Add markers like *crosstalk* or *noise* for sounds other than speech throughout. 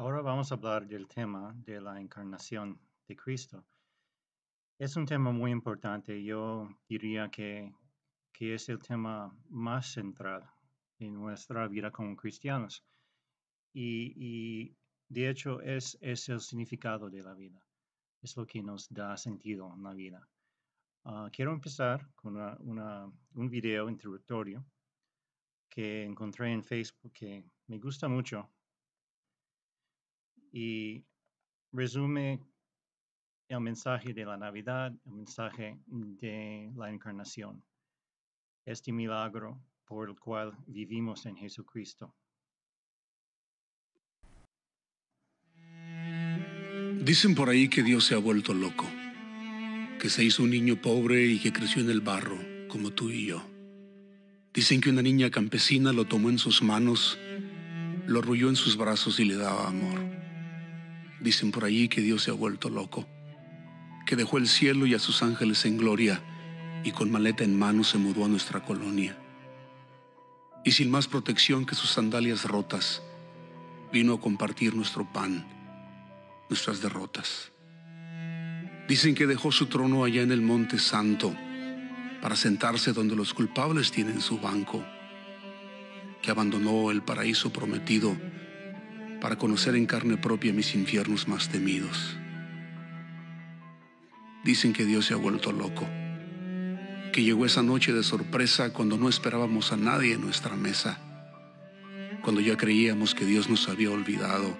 Ahora vamos a hablar del tema de la encarnación de Cristo. Es un tema muy importante. Yo diría que, es el tema más central en nuestra vida como cristianos. Y, de hecho es, es, el significado de la vida. Es lo que nos da sentido en la vida. Ah, quiero empezar con un video introductorio que encontré en Facebook que me gusta mucho y resume el mensaje de la Navidad, el mensaje de la encarnación, este milagro por el cual vivimos en Jesucristo. Dicen por ahí que Dios se ha vuelto loco, que se hizo un niño pobre y que creció en el barro, como tú y yo. Dicen que una niña campesina lo tomó en sus manos, lo arrulló en sus brazos y le daba amor. Dicen por allí que Dios se ha vuelto loco, que dejó el cielo y a sus ángeles en gloria y con maleta en mano se mudó a nuestra colonia. Y sin más protección que sus sandalias rotas, vino a compartir nuestro pan, nuestras derrotas. Dicen que dejó su trono allá en el Monte Santo para sentarse donde los culpables tienen su banco, que abandonó el paraíso prometido para conocer en carne propia mis infiernos más temidos. Dicen que Dios se ha vuelto loco, que llegó esa noche de sorpresa cuando no esperábamos a nadie en nuestra mesa, cuando ya creíamos que Dios nos había olvidado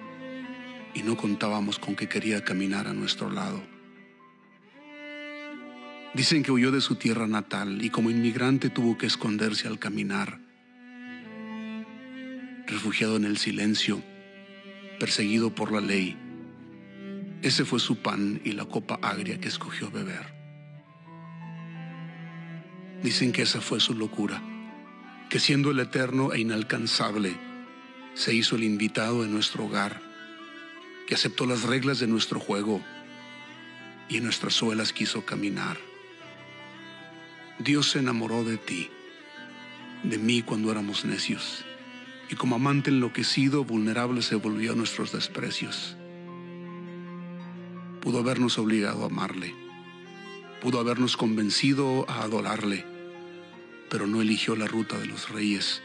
y no contábamos con que quería caminar a nuestro lado. Dicen que huyó de su tierra natal y como inmigrante tuvo que esconderse al caminar, refugiado en el silencio perseguido por la ley. Ese fue su pan y la copa agria que escogió beber. Dicen que esa fue su locura, que siendo el eterno e inalcanzable, se hizo el invitado en nuestro hogar, que aceptó las reglas de nuestro juego y en nuestras suelas quiso caminar. Dios se enamoró de ti, de mí cuando éramos necios y como amante enloquecido, vulnerable, se volvió a nuestros desprecios. Pudo habernos obligado a amarle, pudo habernos convencido a adorarle, pero no eligió la ruta de los reyes,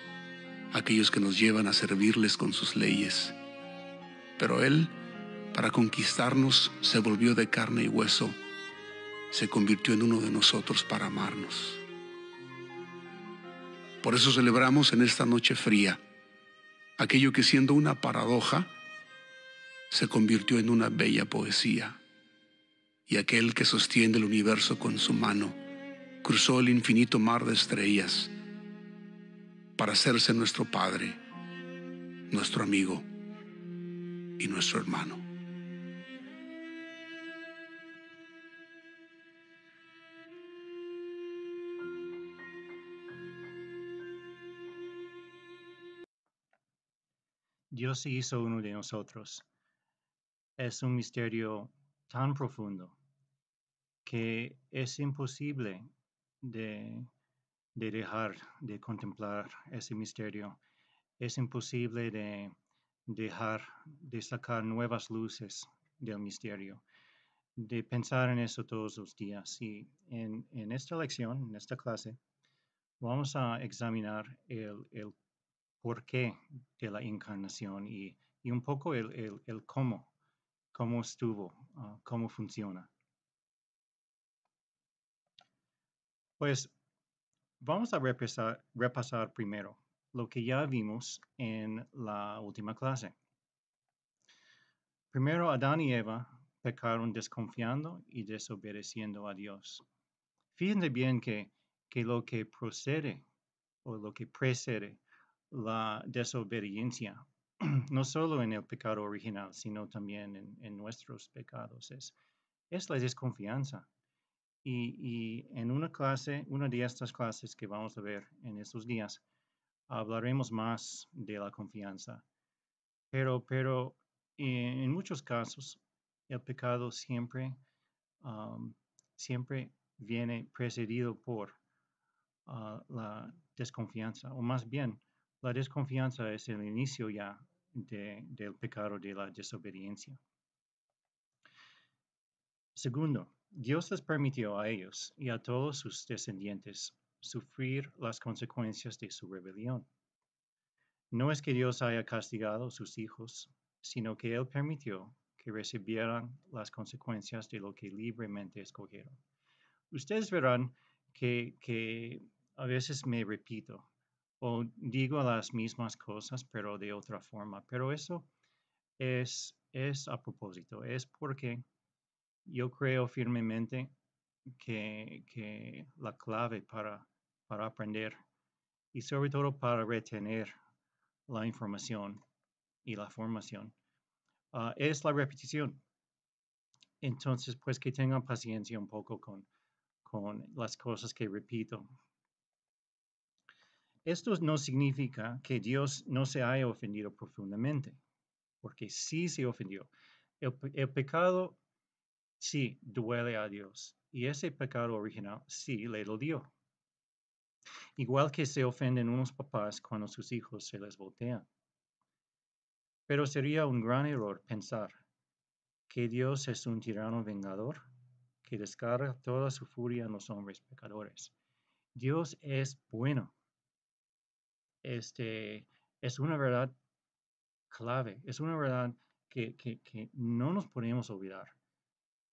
aquellos que nos llevan a servirles con sus leyes. Pero él, para conquistarnos, se volvió de carne y hueso, se convirtió en uno de nosotros para amarnos. Por eso celebramos en esta noche fría aquello que siendo una paradoja se convirtió en una bella poesía, y aquel que sostiene el universo con su mano cruzó el infinito mar de estrellas para hacerse nuestro Padre, nuestro amigo y nuestro hermano. Dios se hizo uno de nosotros. Es un misterio tan profundo que es imposible de, dejar de contemplar ese misterio. Es imposible de dejar de sacar nuevas luces del misterio, de pensar en eso todos los días. Y en, esta lección, en esta clase, vamos a examinar el, el por qué de la encarnación y, un poco el, cómo, cómo estuvo, ah, cómo funciona. Pues vamos a repasar, primero lo que ya vimos en la última clase. Primero, Adán y Eva pecaron desconfiando y desobedeciendo a Dios. Fíjense bien que, que lo que procede o lo que precede la desobediencia, *clears throat* no solo en el pecado original, sino también en, nuestros pecados. Es, la desconfianza. Y, en una clase, una de estas clases que vamos a ver en estos días, hablaremos más de la confianza. Pero, pero eh, en, muchos casos, el pecado siempre, siempre viene precedido por ah, la desconfianza, o más bien, la desconfianza es el inicio ya del pecado de la desobediencia. Segundo, Dios les permitió a ellos y a todos sus descendientes sufrir las consecuencias de su rebelión. No es que Dios haya castigado a sus hijos, sino que Él permitió que recibieran las consecuencias de lo que libremente escogieron. Ustedes verán que, que a veces me repito, o digo las mismas cosas pero de otra forma. Pero eso es, es a propósito, es porque yo creo firmemente que, que la clave para, para aprender y sobre todo para retener la información y la formación ah, es la repetición. Entonces, pues que tengan paciencia un poco con, con las cosas que repito, esto no significa que Dios no se haya ofendido profundamente, porque sí se ofendió. El, pecado sí duele a Dios y ese pecado original sí le dio, Igual que se ofenden unos papás cuando sus hijos se les voltean. Pero sería un gran error pensar que Dios es un tirano vengador que descarga toda su furia en los hombres pecadores. Dios es bueno este, es una verdad clave, es una verdad que, no nos podemos olvidar.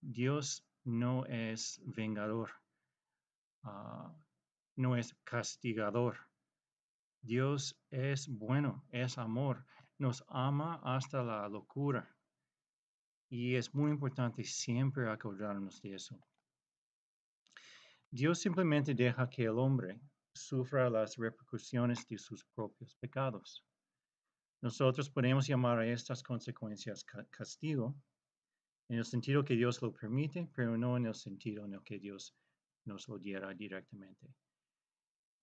Dios no es vengador, ah, no es castigador. Dios es bueno, es amor, nos ama hasta la locura. Y es muy importante siempre acordarnos de eso. Dios simplemente deja que el hombre sufra las repercusiones de sus propios pecados. Nosotros podemos llamar a estas consecuencias castigo, en el sentido que Dios lo permite, pero no en el sentido en el que Dios nos lo diera directamente.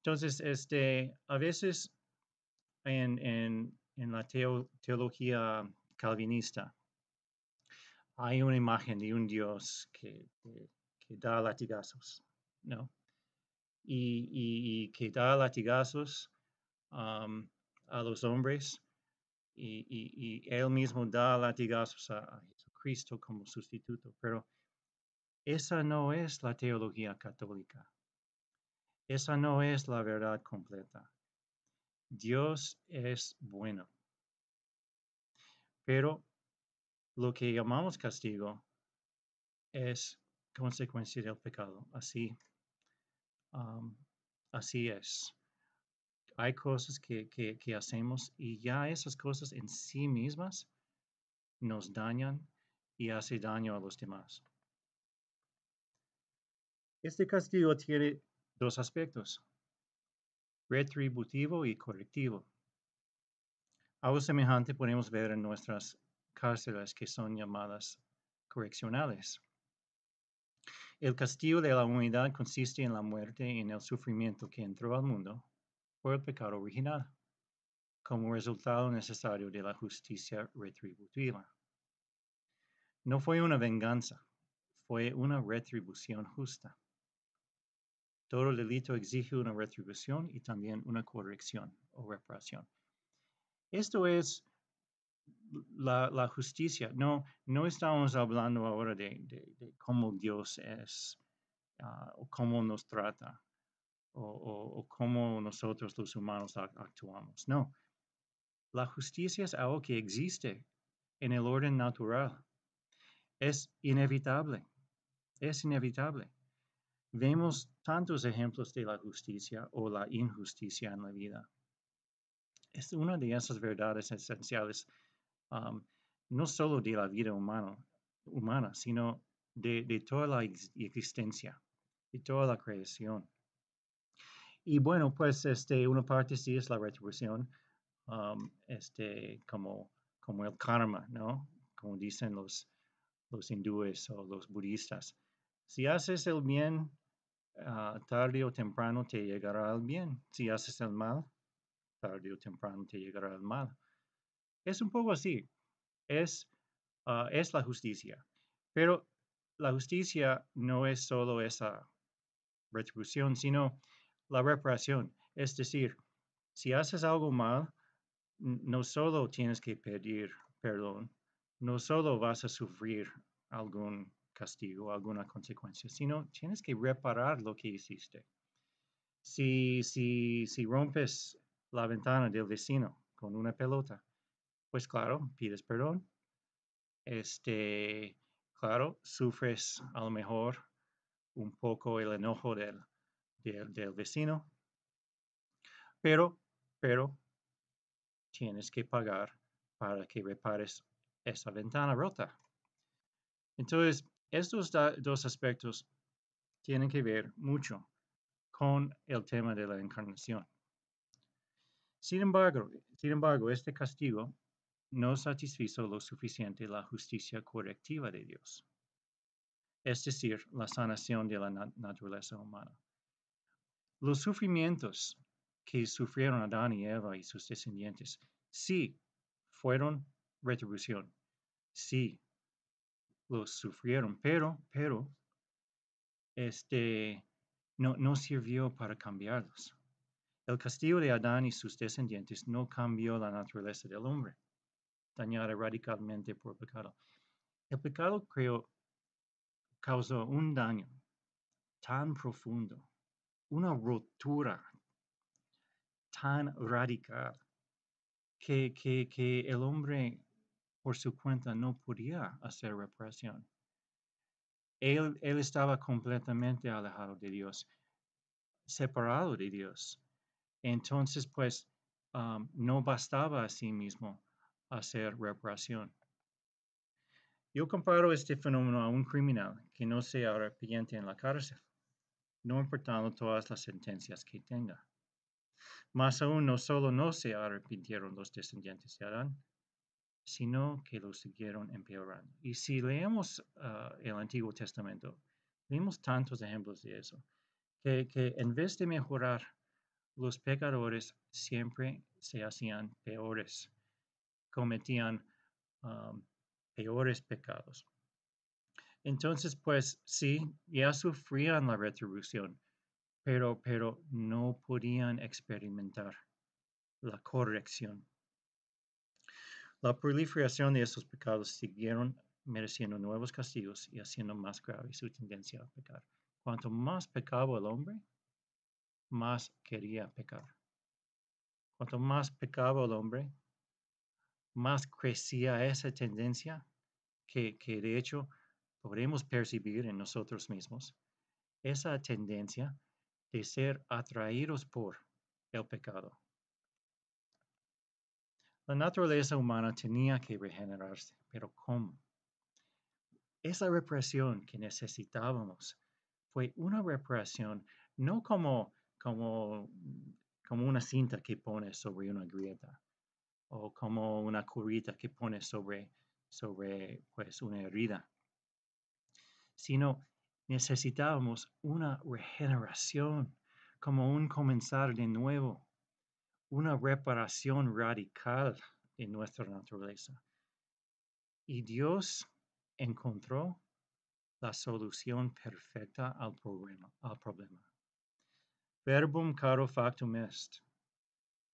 Entonces, este, a veces en, la teología calvinista hay una imagen de un Dios que da latigazos, ¿no? y, que da latigazos a los hombres y, él mismo da latigazos a, a Jesucristo como sustituto. Pero esa no es la teología católica. Esa no es la verdad completa. Dios es bueno. Pero lo que llamamos castigo es consecuencia del pecado. Así así es. Hay cosas que, hacemos y ya esas cosas en sí mismas nos dañan y hacen daño a los demás. Este castigo tiene dos aspectos, retributivo y correctivo. Algo semejante podemos ver en nuestras cárceles que son llamadas correccionales. El castigo de la humanidad consiste en la muerte y en el sufrimiento que entró al mundo por el pecado original, como resultado necesario de la justicia retributiva. No fue una venganza, fue una retribución justa. Todo delito exige una retribución y también una corrección o reparación. Esto es la, justicia. No, no estamos hablando ahora de, cómo Dios es ah, o cómo nos trata o, o, cómo nosotros los humanos actuamos. No, la justicia es algo que existe en el orden natural. Es inevitable, es inevitable. Vemos tantos ejemplos de la justicia o la injusticia en la vida. Es una de esas verdades esenciales Um, no solo de la vida humana, sino de, toda la existencia, de toda la creación. Y bueno, pues este, una parte sí es la retribución, um, este, como, el karma, ¿no? Como dicen los, hindúes o los budistas. Si haces el bien, ah, tarde o temprano te llegará el bien. Si haces el mal, tarde o temprano te llegará el mal. Es un poco así. Es, ah, es la justicia. Pero la justicia no es solo esa retribución, sino la reparación. Es decir, si haces algo mal, no solo tienes que pedir perdón, no solo vas a sufrir algún castigo, alguna consecuencia, sino tienes que reparar lo que hiciste. Si, si, si rompes la ventana del vecino con una pelota, pues claro, pides perdón. Este, claro, sufres a lo mejor un poco el enojo del, del, vecino, pero, pero tienes que pagar para que repares esa ventana rota. Entonces, estos dos aspectos tienen que ver mucho con el tema de la encarnación. Sin embargo, sin embargo, este castigo no satisfizo lo suficiente la justicia correctiva de Dios, es decir, la sanación de la naturaleza humana. Los sufrimientos que sufrieron Adán y Eva y sus descendientes, sí, fueron retribución, sí, los sufrieron, pero, pero, este, no, no sirvió para cambiarlos. El castigo de Adán y sus descendientes no cambió la naturaleza del hombre dañada radicalmente por el pecado. El pecado creó, causó un daño tan profundo, una rotura tan radical, que, que, el hombre por su cuenta no podía hacer reparación. Él, estaba completamente alejado de Dios, separado de Dios. Entonces, pues, um, no bastaba a sí mismo hacer reparación. Yo comparo este fenómeno a un criminal que no se arrepiente en la cárcel, no importando todas las sentencias que tenga. Más aún, no solo no se arrepintieron los descendientes de Adán, sino que lo siguieron empeorando. Y si leemos ah, el Antiguo Testamento, vemos tantos ejemplos de eso, que en vez de mejorar, los pecadores siempre se hacían peores cometían peores pecados. Entonces, pues sí, ya sufrían la retribución, pero, pero no podían experimentar la corrección. La proliferación de esos pecados siguieron mereciendo nuevos castigos y haciendo más grave su tendencia a pecar. Cuanto más pecaba el hombre, más quería pecar. Cuanto más pecaba el hombre, más crecía esa tendencia que, de hecho podemos percibir en nosotros mismos, esa tendencia de ser atraídos por el pecado. La naturaleza humana tenía que regenerarse, pero ¿cómo? Esa represión que necesitábamos fue una represión, no como, como, como una cinta que pone sobre una grieta, o como una curita que pone sobre, sobre pues, una herida, sino necesitábamos una regeneración, como un comenzar de nuevo, una reparación radical en nuestra naturaleza. Y Dios encontró la solución perfecta al problema. Al problema. Verbum caro factum est.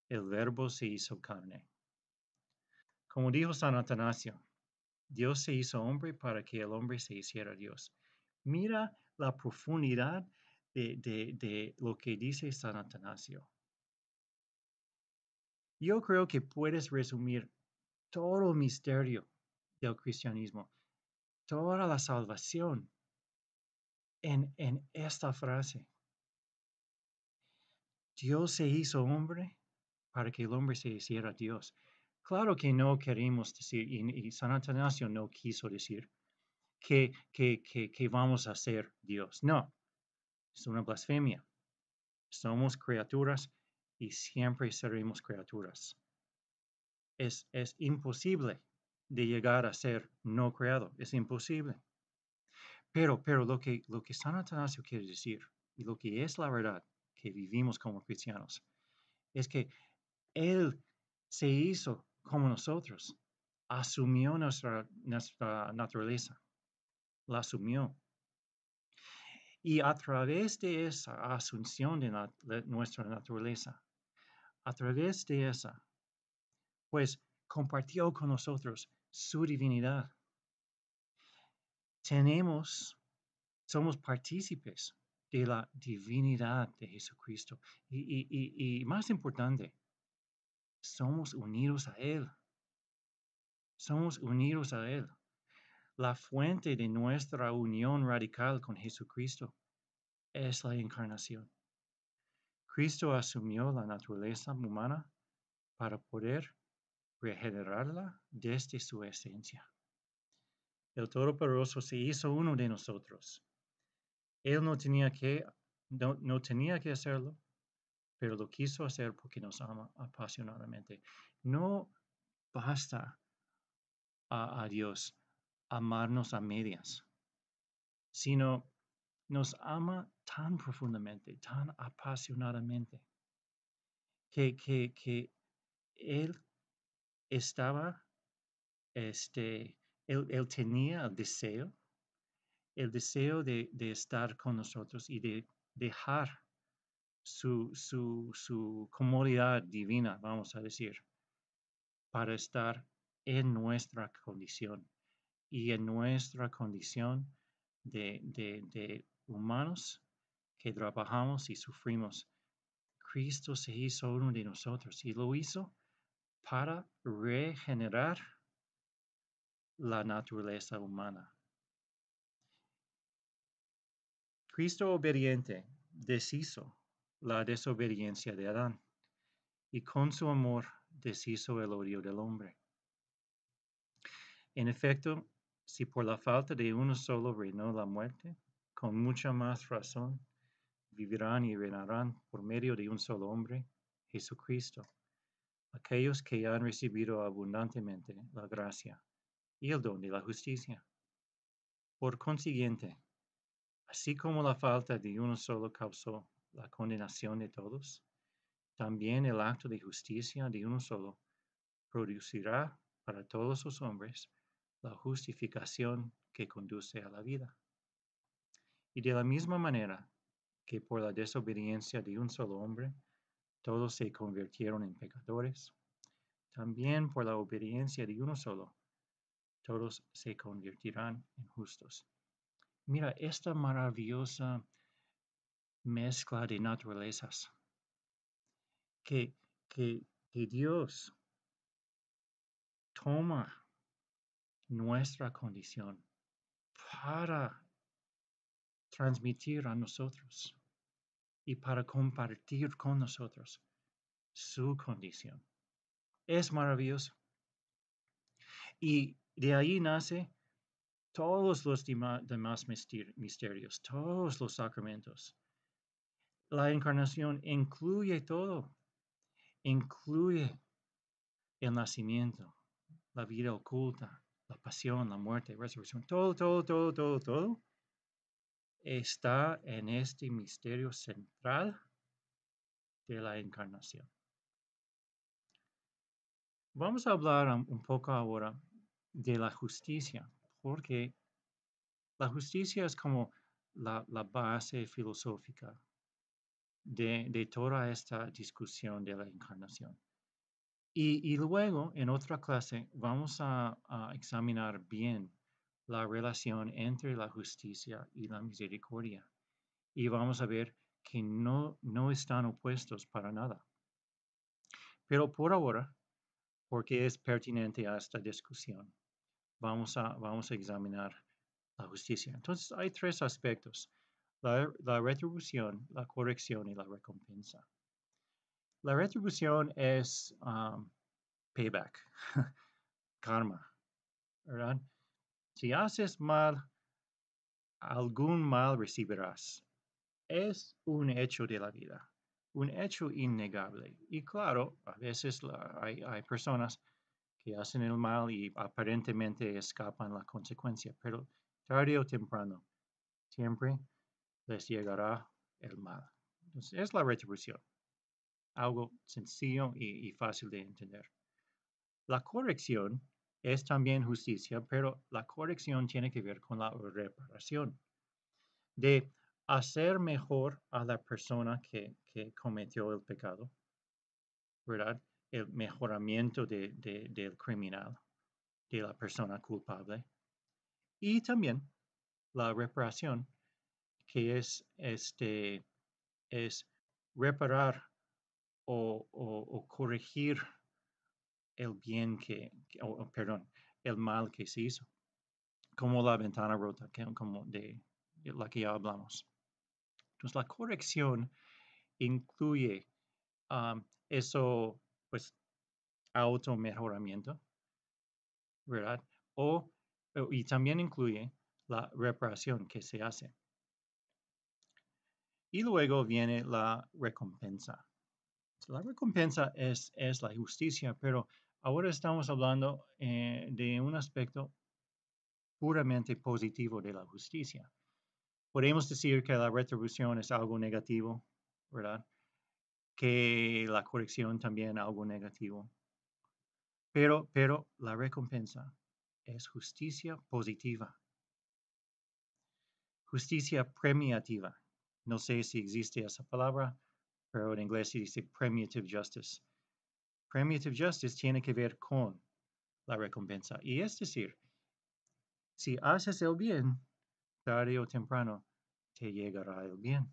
El verbo se hizo carne. Como dijo San Atanasio, Dios se hizo hombre para que el hombre se hiciera Dios. Mira la profundidad de, lo que dice San Atanasio. Yo creo que puedes resumir todo el misterio del cristianismo, toda la salvación en, esta frase. Dios se hizo hombre para que el hombre se hiciera Dios. Claro que no queremos decir, y, San Atanasio no quiso decir, que, que, vamos a ser Dios. No, es una blasfemia. Somos criaturas y siempre seremos criaturas. Es, imposible de llegar a ser no creado, es imposible. Pero, pero lo, que, lo que San Atanasio quiere decir y lo que es la verdad que vivimos como cristianos es que Él se hizo como nosotros. Asumió nuestra, nuestra naturaleza. La asumió. Y a través de esa asunción de, nuestra naturaleza, a través de esa, pues compartió con nosotros su divinidad. Tenemos, somos partícipes de la divinidad de Jesucristo. y más importante, somos unidos a Él. Somos unidos a Él, la fuente de nuestra unión radical con Jesucristo es la encarnación. Cristo asumió la naturaleza humana para poder regenerarla desde su esencia. El Todopoderoso se hizo uno de nosotros. Él no tenía que, no tenía que hacerlo, pero lo quiso hacer porque nos ama apasionadamente. No basta a, Dios amarnos a medias, sino nos ama tan profundamente, tan apasionadamente, que, que, que Él estaba, este, él, tenía el deseo, el deseo de estar con nosotros y de dejar su, su, comodidad divina, vamos a decir, para estar en nuestra condición y en nuestra condición de, de humanos que trabajamos y sufrimos. Cristo se hizo uno de nosotros y lo hizo para regenerar la naturaleza humana. Cristo obediente deshizo la desobediencia de Adán, y con su amor deshizo el odio del hombre. En efecto, si por la falta de uno solo reinó la muerte, con mucha más razón vivirán y reinarán por medio de un solo hombre, Jesucristo, aquellos que han recibido abundantemente la gracia y el don de la justicia. Por consiguiente, así como la falta de uno solo causó la condenación de todos, también el acto de justicia de uno solo producirá para todos los hombres la justificación que conduce a la vida. Y de la misma manera que por la desobediencia de un solo hombre todos se convirtieron en pecadores, también por la obediencia de uno solo todos se convertirán en justos. Mira esta maravillosa mezcla de naturalezas. Que, que, Dios toma nuestra condición para transmitir a nosotros y para compartir con nosotros su condición. Es maravilloso. Y de ahí nace todos los demás misterios, todos los sacramentos, la encarnación incluye todo, incluye el nacimiento, la vida oculta, la pasión, la muerte, resurrección, todo, todo, todo, todo, todo está en este misterio central de la encarnación. Vamos a hablar un poco ahora de la justicia, porque la justicia es como la base filosófica de, toda esta discusión de la encarnación. Y, luego, en otra clase, vamos a, examinar bien la relación entre la justicia y la misericordia. Y vamos a ver que no, no están opuestos para nada. Pero por ahora, porque es pertinente a esta discusión, vamos a, vamos a examinar la justicia. Entonces, hay tres aspectos la, retribución, la corrección y la recompensa. La retribución es um, payback, *laughs* karma, Si haces mal, algún mal recibirás. Es un hecho de la vida, un hecho innegable. Y claro, a veces hay personas que hacen el mal y aparentemente escapan la consecuencia, pero tarde o temprano, siempre les llegará el mal. Entonces, es la retribución. Algo sencillo y, fácil de entender. La corrección es también justicia, pero la corrección tiene que ver con la reparación. De hacer mejor a la persona que, cometió el pecado, ¿verdad? El mejoramiento del criminal, de la persona culpable. Y también la reparación que es, este, es reparar o, corregir el bien que, perdón, el mal que se hizo, como la ventana rota, como de, la que ya hablamos. Entonces, la corrección incluye ah, eso, pues, auto-mejoramiento, ¿verdad? O, y también incluye la reparación que se hace. Y luego viene la recompensa. La recompensa es, es la justicia, pero ahora estamos hablando eh, de un aspecto puramente positivo de la justicia. Podemos decir que la retribución es algo negativo, ¿verdad? Que la corrección también algo negativo. Pero, pero la recompensa es justicia positiva. Justicia premiativa no sé si existe esa palabra, pero en inglés se dice Premiative Justice. Premiative Justice tiene que ver con la recompensa. Y es decir, si haces el bien, tarde o temprano, te llegará el bien.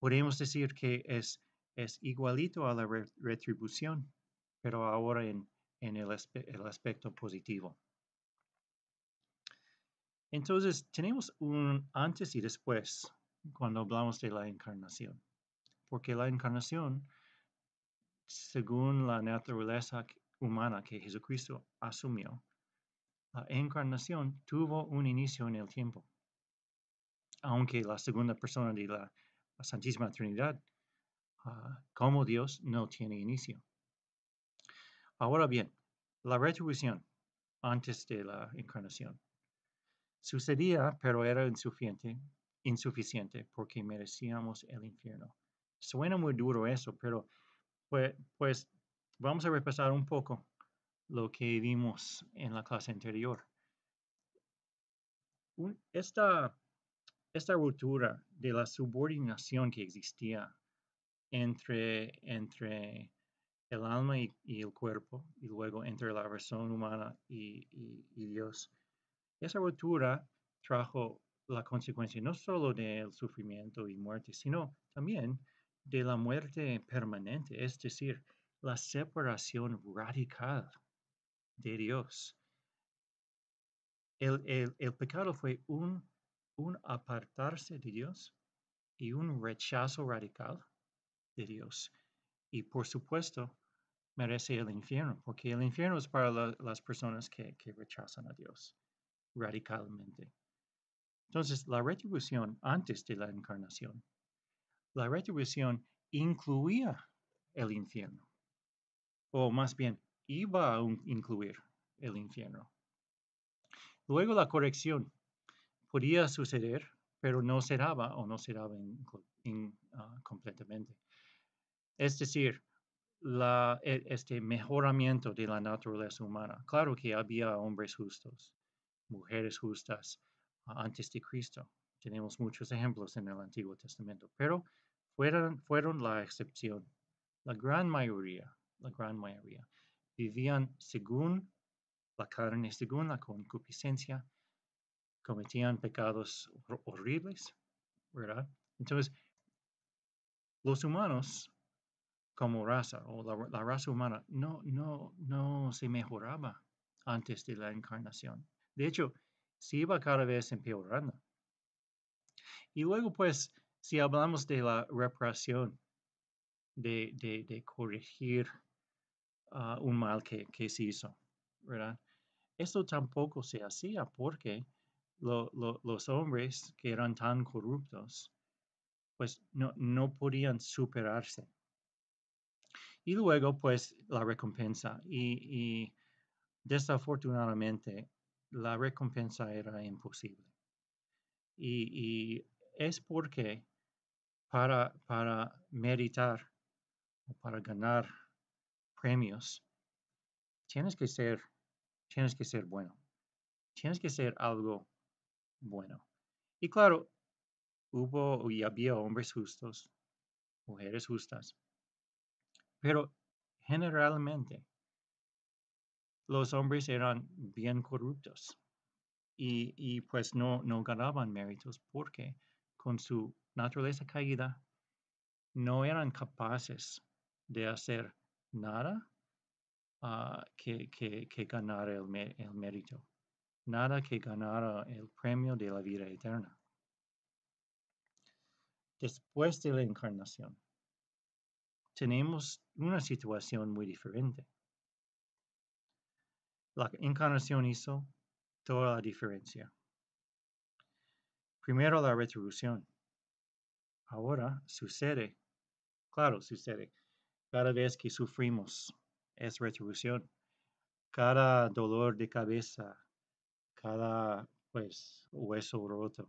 Podemos decir que es, es igualito a la retribución, pero ahora en, el aspecto positivo. Entonces, tenemos un antes y después cuando hablamos de la encarnación. Porque la encarnación, según la naturaleza humana que Jesucristo asumió, la encarnación tuvo un inicio en el tiempo. Aunque la segunda persona de la Santísima Trinidad, ah, como Dios, no tiene inicio. Ahora bien, la retribución antes de la encarnación sucedía, pero era insuficiente insuficiente porque merecíamos el infierno. Suena muy duro eso, pero pues, pues vamos a repasar un poco lo que vimos en la clase anterior. Esta, esta ruptura de la subordinación que existía entre, entre el alma y, el cuerpo, y luego entre la razón humana y, y Dios, esa ruptura trajo la consecuencia no solo del sufrimiento y muerte, sino también de la muerte permanente, es decir, la separación radical de Dios. El, pecado fue un, un apartarse de Dios y un rechazo radical de Dios. Y por supuesto, merece el infierno, porque el infierno es para las personas que, que rechazan a Dios radicalmente. Entonces, la retribución antes de la encarnación, la retribución incluía el infierno, o más bien, iba a incluir el infierno. Luego la corrección podía suceder, pero no se daba o no se daba ah, completamente. Es decir, e, este mejoramiento de la naturaleza humana. Claro que había hombres justos, mujeres justas, antes de Cristo. Tenemos muchos ejemplos en el Antiguo Testamento, pero fueron, fueron la excepción. La gran mayoría, la gran mayoría, vivían según la carne, según la concupiscencia, cometían pecados horribles, ¿verdad? Entonces, los humanos como raza o la, la, raza humana no, no, no se mejoraba antes de la encarnación. De hecho, se iba cada vez empeorando. Y luego, pues, si hablamos de la reparación, de, corregir ah, un mal que, se hizo, ¿verdad? Esto tampoco se hacía porque los hombres que eran tan corruptos, pues no, podían superarse. Y luego, pues, la recompensa. y desafortunadamente, la recompensa era imposible. Y, es porque para, para meditar o para ganar premios, tienes que ser, tienes que ser bueno. Tienes que ser algo bueno. Y claro, hubo y había hombres justos, mujeres justas, pero generalmente los hombres eran bien corruptos y, pues no, ganaban méritos porque con su naturaleza caída no eran capaces de hacer nada ah, que, ganara el mérito, nada que ganara el premio de la vida eterna. Después de la encarnación, tenemos una situación muy diferente la encarnación hizo toda la diferencia. Primero la retribución. Ahora sucede. Claro, sucede. Cada vez que sufrimos es retribución. Cada dolor de cabeza, cada pues hueso roto,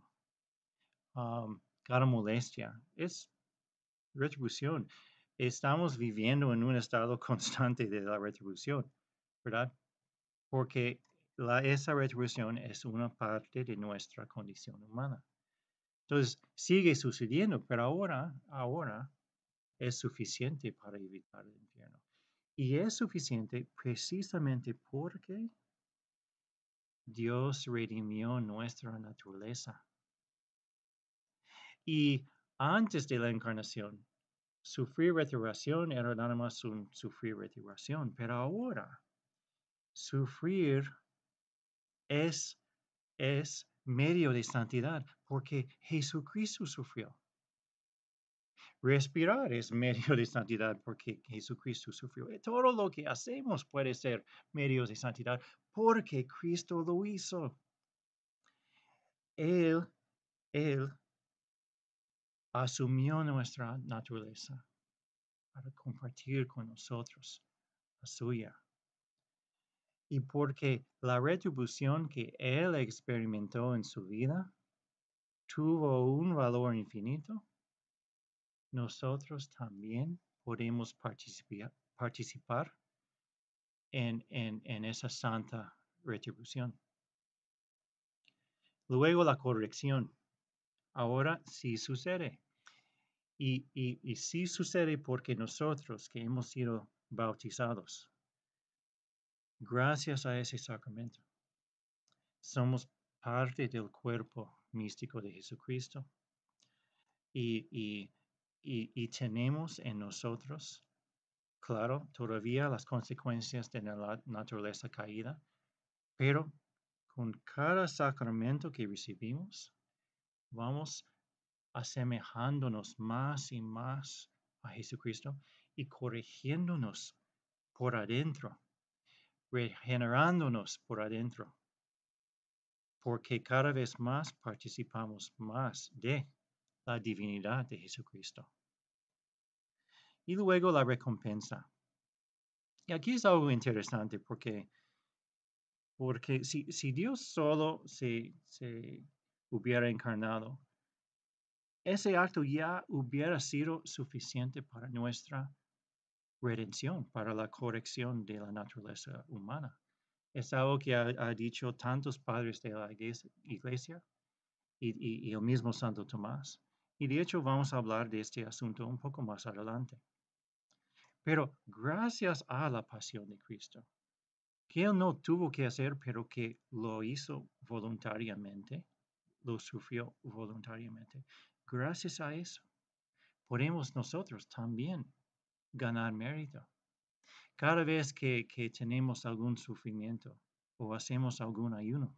um, cada molestia es retribución. Estamos viviendo en un estado *laughs* constante de la retribución, ¿verdad? porque esa retribución es una parte de nuestra condición humana. Entonces, sigue sucediendo, pero ahora, ahora es suficiente para evitar el infierno. Y es suficiente precisamente porque Dios redimió nuestra naturaleza. Y antes de la encarnación, sufrir retribución era nada más un sufrir retribución, pero ahora sufrir es, es medio de santidad, porque Jesucristo sufrió. Respirar es *laughs* medio de santidad porque Jesucristo sufrió. Eh, todo lo que hacemos puede ser medio de santidad porque Cristo lo hizo. Él, Él asumió nuestra naturaleza para compartir con nosotros la suya y porque la retribución que él experimentó en su vida tuvo un valor infinito, nosotros también podemos participar, en, esa santa retribución. Luego la corrección. Ahora sí sucede. Y, y sí sucede porque nosotros que hemos sido bautizados Gracias a ese sacramento, somos parte del cuerpo místico de Jesucristo y, tenemos en nosotros, claro, todavía las consecuencias de la naturaleza caída, pero con cada sacramento que recibimos, vamos asemejándonos más y más a Jesucristo y corrigiéndonos por adentro regenerándonos por adentro, porque cada vez más participamos más de la divinidad de Jesucristo. Y luego la recompensa. Y aquí es algo interesante porque, porque si, si Dios solo se, se hubiera encarnado, ese acto ya hubiera sido suficiente para nuestra redención, para la corrección de la naturaleza humana. Es algo que ha, dicho tantos padres de la iglesia y, y, el mismo Santo Tomás. Y de hecho vamos a hablar de este asunto un poco más adelante. Pero gracias a la pasión de Cristo, que Él no tuvo que hacer, pero que lo hizo voluntariamente, lo sufrió voluntariamente. Gracias a eso, podemos nosotros también ganar mérito. Cada vez que, tenemos algún sufrimiento o hacemos algún ayuno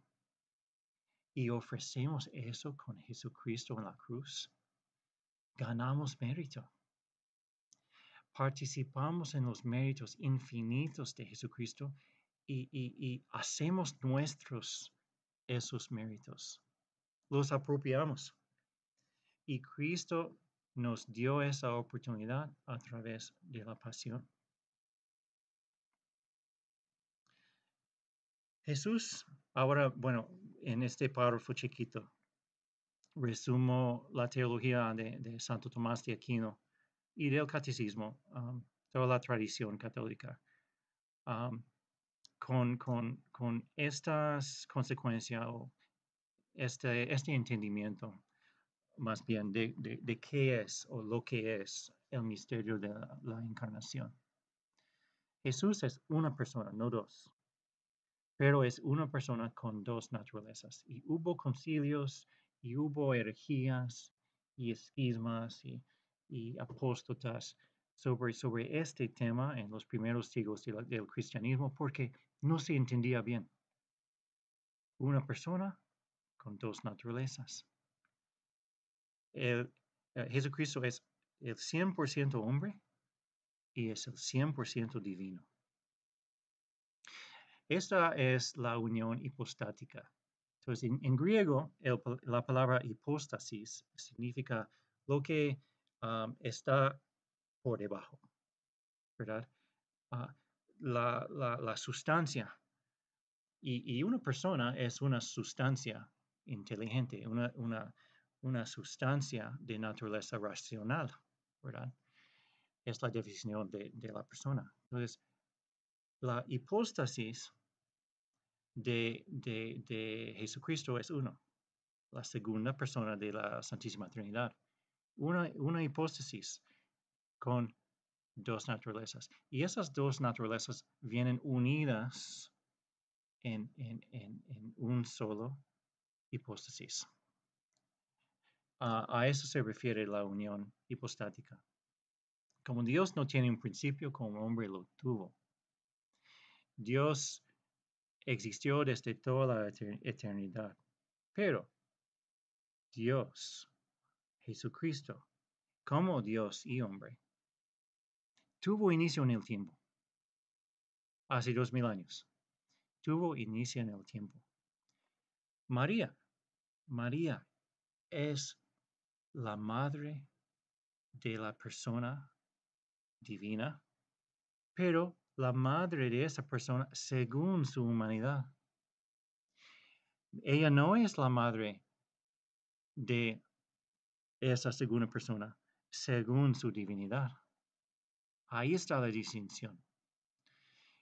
y ofrecemos eso con Jesucristo en la cruz, ganamos mérito. Participamos en los méritos infinitos de Jesucristo y, y hacemos nuestros esos méritos. Los apropiamos. Y Cristo nos dio esa oportunidad a través de la pasión. Jesús, ahora, bueno, en este párrafo chiquito, resumo la teología de, Santo Tomás de Aquino y del catecismo, um, toda la tradición católica, um, con, con, estas consecuencias o este, este entendimiento más bien de, qué es o lo que es el misterio de la, encarnación. Jesús es una persona, no dos, pero es una persona con dos naturalezas. Y hubo concilios, y hubo herejías, y esquismas, y, y apóstotas sobre, sobre este tema en los primeros siglos del cristianismo, porque no se entendía bien. Una persona con dos naturalezas el, eh, Jesucristo es el 100% hombre y es el 100% divino. Esta es la unión hipostática. Entonces, en, griego, la palabra hipóstasis significa lo que um, está por debajo, ¿verdad? Ah, la, sustancia. Y, una persona es una sustancia inteligente, una una sustancia de naturaleza racional, ¿verdad? Es la definición de, la persona. Entonces, la hipóstasis de, Jesucristo es uno, la segunda persona de la Santísima Trinidad. Una, una hipóstasis con dos naturalezas. Y esas dos naturalezas vienen unidas en, en, en, un solo hipóstasis. A, eso se refiere la unión hipostática. Como Dios no tiene un principio como hombre lo tuvo. Dios existió desde toda la eternidad. Pero Dios, Jesucristo, como Dios y hombre, tuvo inicio en el tiempo. Hace dos mil años. Tuvo inicio en el tiempo. María, María es la madre de la persona divina, pero la madre de esa persona según su humanidad. Ella no es la madre de esa segunda persona según su divinidad. Ahí está la distinción.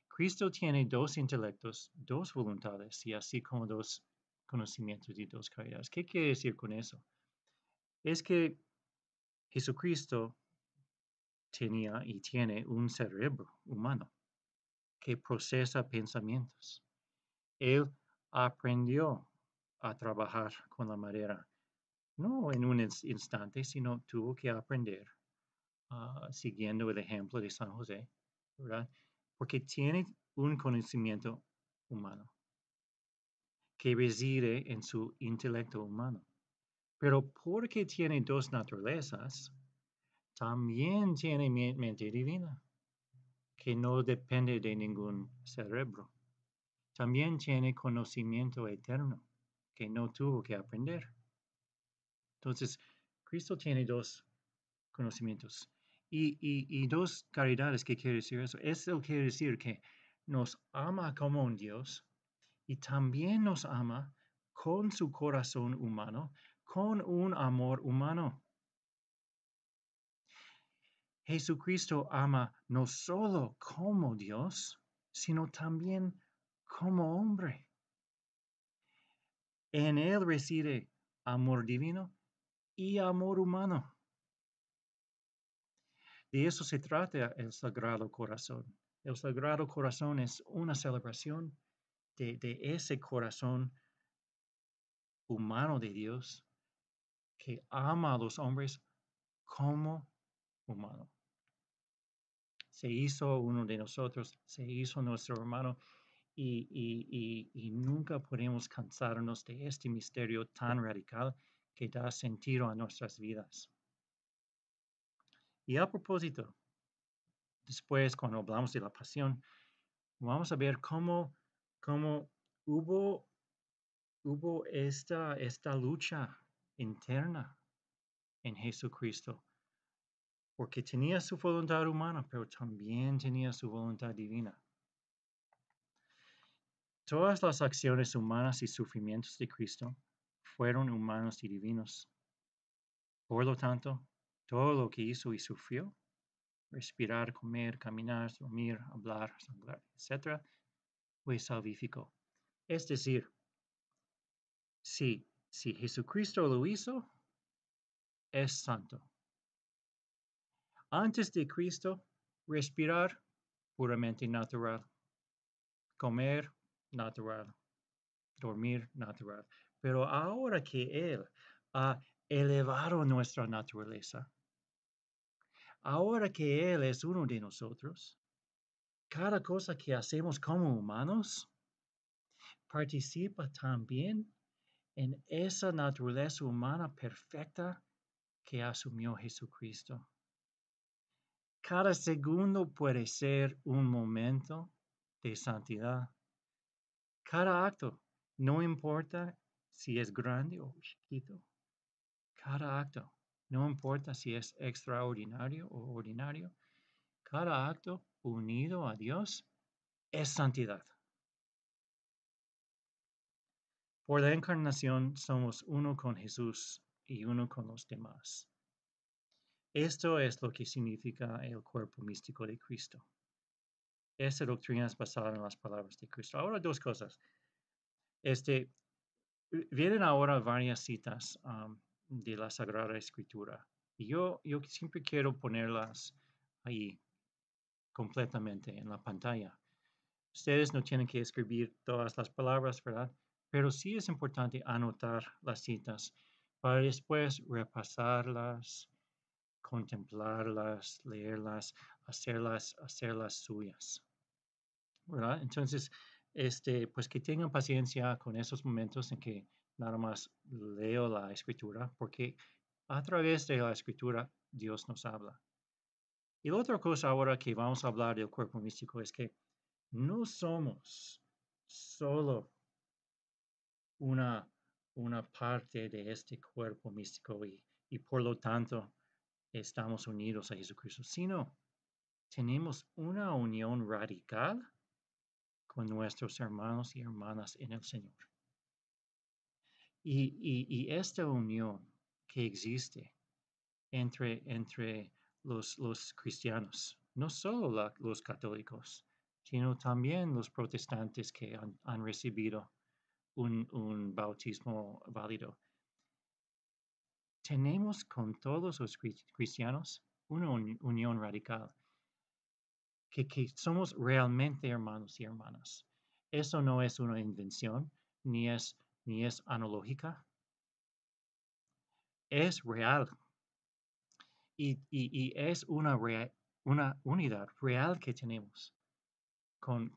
Cristo tiene dos intelectos, dos voluntades y así como dos conocimientos y dos caridades. ¿Qué quiere decir con eso? es que Jesucristo tenía y tiene un cerebro humano que procesa pensamientos. Él aprendió a trabajar con la madera, no en un instante, sino tuvo que aprender ah, siguiendo el ejemplo de San José, ¿verdad? Porque tiene un conocimiento humano que reside en su intelecto humano. Pero porque tiene dos naturalezas, también tiene mente divina, que no depende de ningún cerebro. También tiene conocimiento eterno, que no tuvo que aprender. Entonces, Cristo tiene dos conocimientos y, dos caridades. ¿Qué quiere decir eso? Es quiere decir que nos ama como un Dios y también nos ama con su corazón humano, con un amor humano. Jesucristo ama no solo como Dios, sino también como hombre. En Él reside amor divino y amor humano. De eso se trata el Sagrado Corazón. El Sagrado Corazón es una celebración de, de ese corazón humano de Dios que ama a los hombres como humano. Se hizo uno de nosotros, se hizo nuestro hermano y, nunca podemos cansarnos de este misterio tan radical que da sentido a nuestras vidas. Y a propósito, después cuando hablamos de la pasión, vamos a ver cómo, cómo hubo, hubo esta, esta lucha interna en Jesucristo, porque tenía su voluntad humana, pero también tenía su voluntad divina. Todas las acciones humanas y sufrimientos de Cristo fueron humanos y divinos. Por lo tanto, todo lo que hizo y sufrió, respirar, comer, caminar, dormir, hablar, sangrar, etc., fue salvífico. Es decir, sí, si Jesucristo lo hizo, es santo. Antes de Cristo, respirar puramente natural, comer natural, dormir natural. Pero ahora que Él ha elevado nuestra naturaleza, ahora que Él es uno de nosotros, cada cosa que hacemos como humanos participa también en esa naturaleza humana perfecta que asumió Jesucristo. Cada segundo puede ser un momento de santidad. Cada acto, no importa si es grande o chiquito, cada acto, no importa si es extraordinario o ordinario, cada acto unido a Dios es santidad. Por la encarnación somos uno con Jesús y uno con los demás. Esto es lo que significa el cuerpo místico de Cristo. Esta doctrina es basada en las palabras de Cristo. Ahora dos cosas. Este, vienen ahora varias citas de la Sagrada Escritura. Y yo, yo siempre quiero ponerlas ahí completamente en la pantalla. Ustedes no tienen que escribir todas las palabras, ¿verdad? pero sí es importante anotar las citas para después repasarlas, contemplarlas, leerlas, hacerlas, hacerlas suyas. Entonces, este, pues que tengan paciencia con esos momentos en que nada más leo la escritura, porque a través de la escritura Dios nos habla. Y otra cosa ahora que vamos a hablar del cuerpo místico es que no somos solo una, una parte de este cuerpo místico y, por lo tanto estamos unidos a Jesucristo, sino tenemos una unión radical con nuestros hermanos y hermanas en el Señor. Y, esta unión que existe entre, entre los, los cristianos, no solo los católicos, sino también los protestantes que han recibido un, bautismo válido. Tenemos con todos los cristianos una unión radical, que, somos realmente hermanos y hermanas. Eso no es una invención, ni es, ni es analógica. Es real. Y, es una, unidad real que tenemos con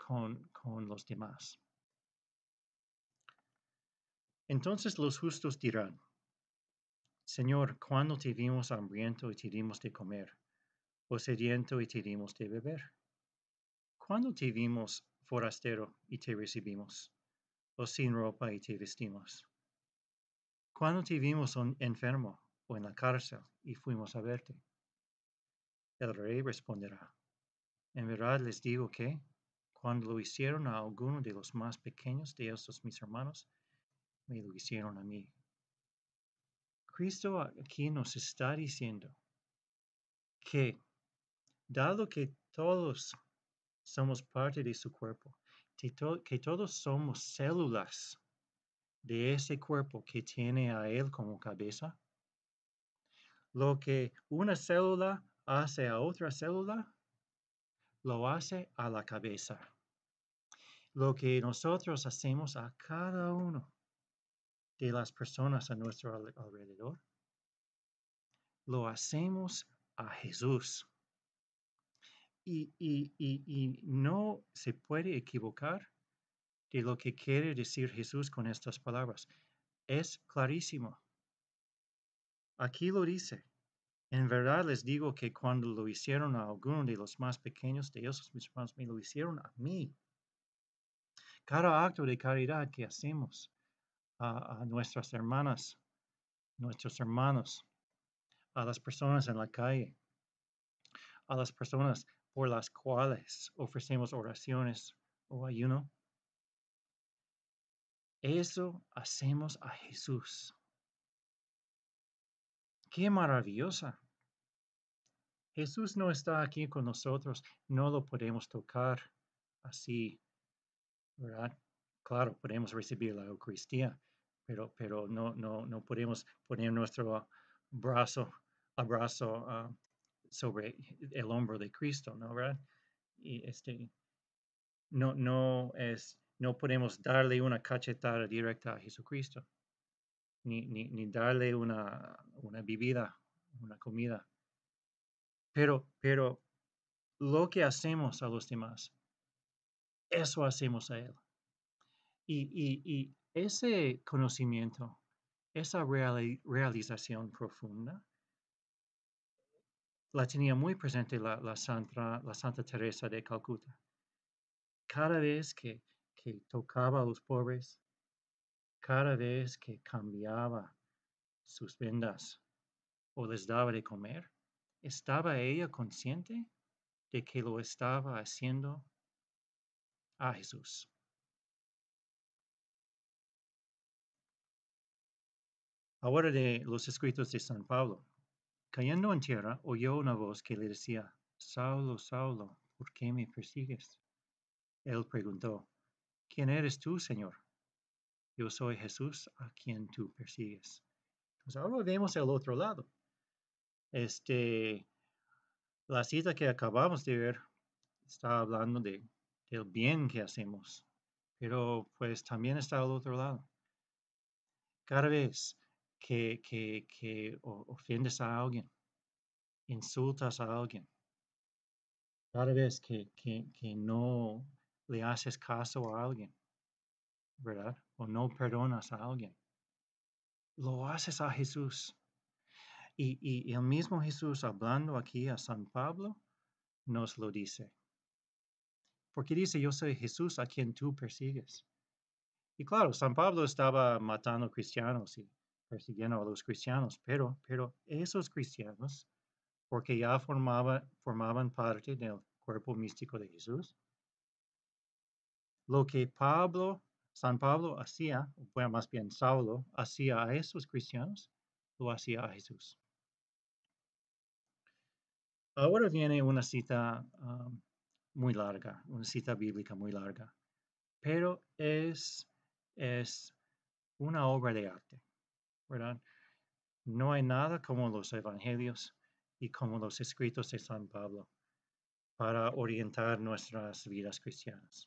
los demás. Entonces los justos dirán, Señor, ¿cuándo te vimos hambriento y te dimos de comer, o sediento y te dimos de beber? ¿Cuándo te vimos forastero y te recibimos, o sin ropa y te vestimos? ¿Cuándo te vimos enfermo o en la cárcel y fuimos a verte? El rey responderá, en verdad les digo que, cuando lo hicieron a alguno de los más pequeños de estos mis hermanos, me lo hicieron a mí. Cristo aquí nos está diciendo que, dado que todos somos parte de su cuerpo, que, que todos somos células de ese cuerpo que tiene a Él como cabeza, lo que una célula hace a otra célula, lo hace a la cabeza. Lo que nosotros hacemos a cada uno de las personas a nuestro alrededor? Lo hacemos a Jesús. Y, y, y, no se puede equivocar de lo que quiere decir Jesús con estas palabras. Es clarísimo. Aquí lo dice. En verdad les digo que cuando lo hicieron a alguno de los más pequeños de ellos. mis hermanos, me lo hicieron a mí. Cada acto de caridad que hacemos a, nuestras hermanas, nuestros hermanos, a las personas en la calle, a las personas por las cuales ofrecemos oraciones o ayuno. Eso hacemos a Jesús. ¡Qué maravillosa! Jesús no está aquí con nosotros, no lo podemos tocar así, ¿verdad? Claro, podemos recibir la Eucaristía, pero, no, no, no podemos poner nuestro brazo, abrazo ah, sobre el hombro de Cristo, ¿no? ¿verdad? Y este, no, no, es, no podemos darle una cachetada directa a Jesucristo, ni, darle una, bebida, una comida. Pero, pero lo que hacemos a los demás, eso hacemos a Él. y ese conocimiento, esa realización profunda, la tenía muy presente la, Santa, Teresa de Calcuta. Cada vez que, que tocaba a los pobres, cada vez que cambiaba sus vendas o les daba de comer, ¿estaba ella consciente de que lo estaba haciendo a Jesús? ahora de los escritos de San Pablo. Cayendo en tierra, oyó una voz que le decía, Saulo, Saulo, ¿por qué me persigues? Él preguntó, ¿quién eres tú, Señor? Yo soy Jesús a quien tú persigues. Entonces pues ahora vemos al otro lado. Este, la cita que acabamos de ver está hablando del bien que hacemos, pero pues también está al otro lado. Cada vez que, que, que ofendes a alguien, insultas a alguien, cada vez que, no le haces caso a alguien, ¿verdad? O no perdonas a alguien, lo haces a Jesús. Y, y, el mismo Jesús hablando aquí a San Pablo nos lo dice. Porque dice, yo soy Jesús a quien tú persigues. Y claro, San Pablo estaba matando cristianos y persiguiendo a los cristianos, pero, pero esos cristianos, porque ya formaba, formaban parte del cuerpo místico de Jesús, lo que Pablo, San Pablo hacía, o más bien Saulo, hacía a esos cristianos, lo hacía a Jesús. Ahora viene una cita ah, muy larga, una cita bíblica muy larga, pero es, es una obra de arte. No hay nada como los evangelios y como los escritos de San Pablo para orientar nuestras vidas cristianas.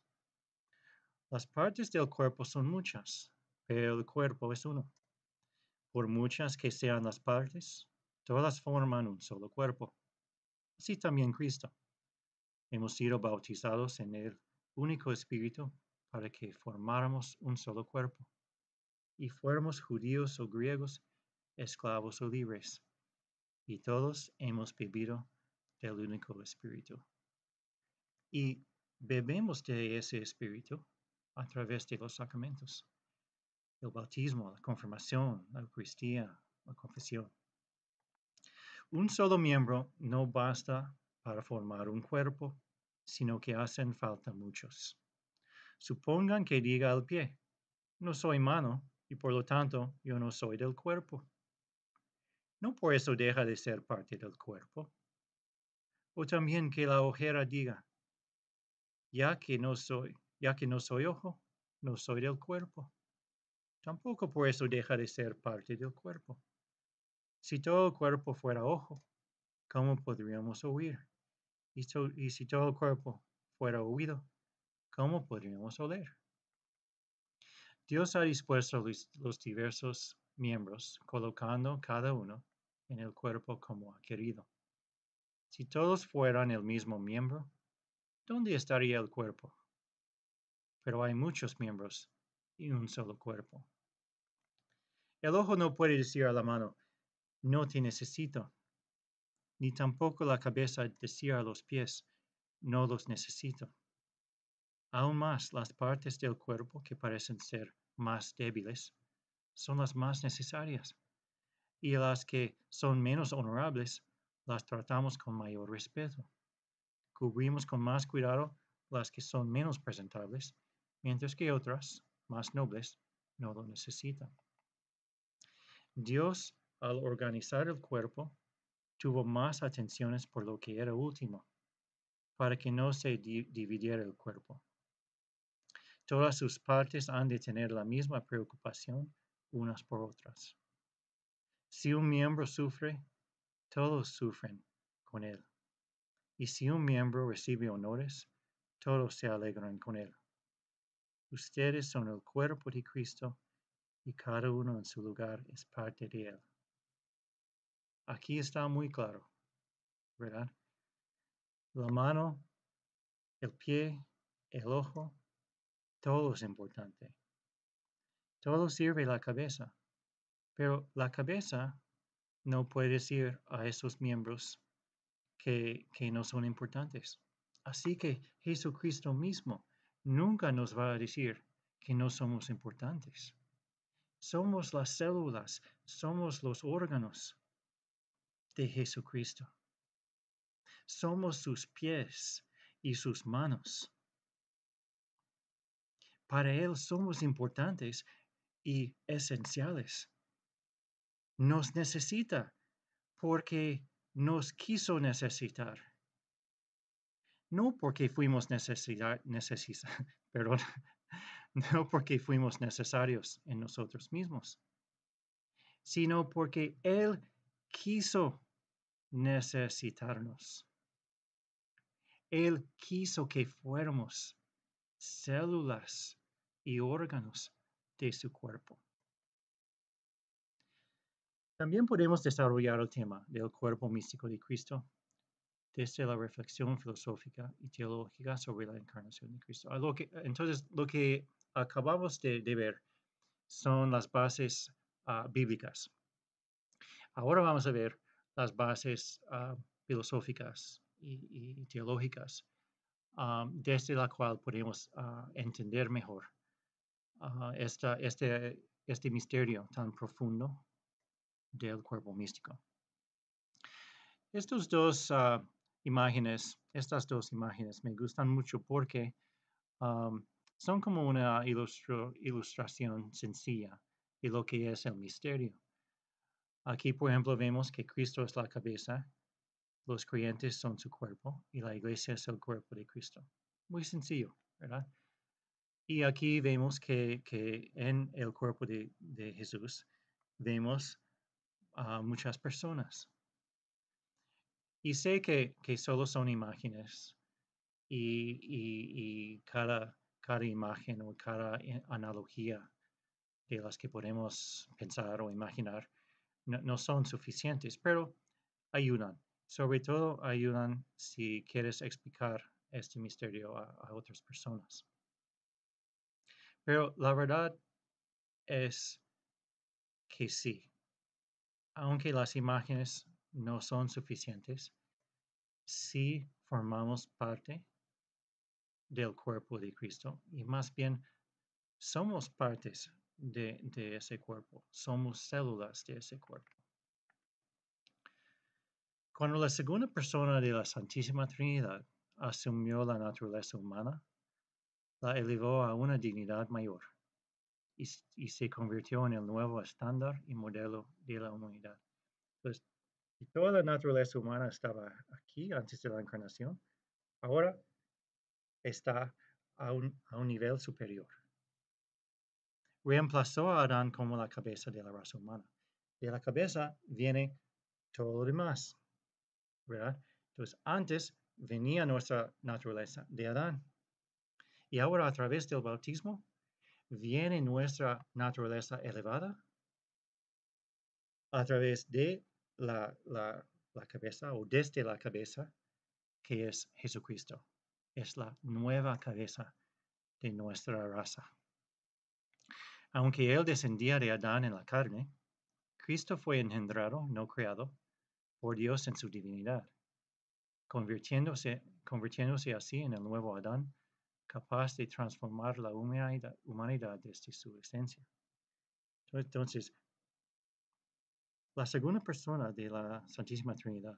Las partes del cuerpo son muchas, pero el cuerpo es uno. Por muchas que sean las partes, todas forman un solo cuerpo. Así también Cristo. Hemos sido bautizados en el único Espíritu para que formáramos un solo cuerpo y fuéramos judíos o griegos, esclavos o libres, y todos hemos bebido del único espíritu. Y bebemos de ese espíritu a través de los sacramentos, el bautismo, la confirmación, la Eucaristía, la confesión. Un solo miembro no basta para formar un cuerpo, sino que hacen falta muchos. Supongan que diga al pie, no soy mano, y por lo tanto yo no soy del cuerpo. No por eso deja de ser parte del cuerpo. O también que la ojera diga, ya que no soy, ya que no soy ojo, no soy del cuerpo. Tampoco por eso deja de ser parte del cuerpo. Si todo el cuerpo fuera ojo, ¿cómo podríamos oír? y si todo el cuerpo fuera oído, ¿cómo podríamos oler? Dios ha dispuesto los, diversos miembros, colocando cada uno en el cuerpo como ha querido. Si todos fueran el mismo miembro, ¿dónde estaría el cuerpo? Pero hay muchos miembros y un solo cuerpo. El ojo no puede decir a la mano, no te necesito, ni tampoco la cabeza decir a los pies, no los necesito. Aún más, las partes del cuerpo que parecen ser más débiles son las más necesarias y las que son menos honorables las tratamos con mayor respeto. Cubrimos con más cuidado las que son menos presentables, mientras que otras, más nobles, no lo necesitan. Dios, al organizar el cuerpo, tuvo más atenciones por lo que era último, para que no se dividiera el cuerpo Todas sus partes han de tener la misma preocupación unas por otras. Si un miembro sufre, todos sufren con él. Y si un miembro recibe honores, todos se alegran con él. Ustedes son el cuerpo de Cristo y cada uno en su lugar es parte de él. Aquí está muy claro, ¿verdad? La mano, el pie, el ojo, todo es importante. Todo sirve la cabeza. Pero la cabeza no puede decir a esos miembros que, que no son importantes. Así que Jesucristo mismo nunca nos va a decir que no somos importantes. Somos las células, somos los órganos de Jesucristo. Somos sus pies y sus manos. Para Él somos importantes y esenciales. Nos necesita porque nos quiso necesitar. No porque fuimos necesitar, necesita, *laughs* perdón, *laughs* no porque fuimos necesarios en nosotros mismos, sino porque Él quiso necesitarnos. Él quiso que fuéramos células y órganos de su cuerpo. También podemos desarrollar el tema del cuerpo místico de Cristo desde la reflexión filosófica y teológica sobre la encarnación de Cristo. Ah, entonces, lo que acabamos de, ver son las bases ah, bíblicas. Ahora vamos a ver las bases ah, filosóficas y, y, teológicas Ah, desde la cual podemos ah, entender mejor ah, este, este misterio tan profundo del cuerpo místico. Estos dos imágenes, estas dos imágenes me gustan mucho porque son como una ilustración sencilla de lo que es el misterio. Aquí, por ejemplo, vemos que Cristo es la cabeza los creyentes son su cuerpo y la iglesia es el cuerpo de Cristo. Muy sencillo, ¿verdad? Y aquí vemos que, en el cuerpo de, Jesús vemos a muchas personas. Y sé que, solo son imágenes y, y, y cada, cada imagen o cada eh, analogía de las que podemos pensar o imaginar no son suficientes, pero ayudan sobre todo ayudan si quieres explicar este misterio a, otras personas. Pero la verdad es que sí, aunque las imágenes no son suficientes, sí formamos parte del cuerpo de Cristo y más bien somos partes de ese cuerpo, somos células de ese cuerpo. Cuando la segunda persona de la Santísima Trinidad asumió la naturaleza humana, la elevó a una dignidad mayor y, se convirtió en el nuevo estándar y modelo de la humanidad. Entonces, pues, si toda la naturaleza humana estaba aquí antes de la encarnación, ahora está a un, a un nivel superior. Reemplazó a Adán como la cabeza de la raza humana. De la cabeza viene todo lo demás entonces, antes venía nuestra naturaleza de Adán. Y ahora a través del bautismo viene nuestra naturaleza elevada a través de la, la cabeza o desde la cabeza que es Jesucristo. Es la nueva cabeza de nuestra raza. Aunque él descendía de Adán en la carne, Cristo fue engendrado, no creado, por Dios en su divinidad, convirtiéndose, convirtiéndose así en el nuevo Adán, capaz de transformar la humanidad, desde su esencia. Entonces, la segunda persona de la Santísima Trinidad,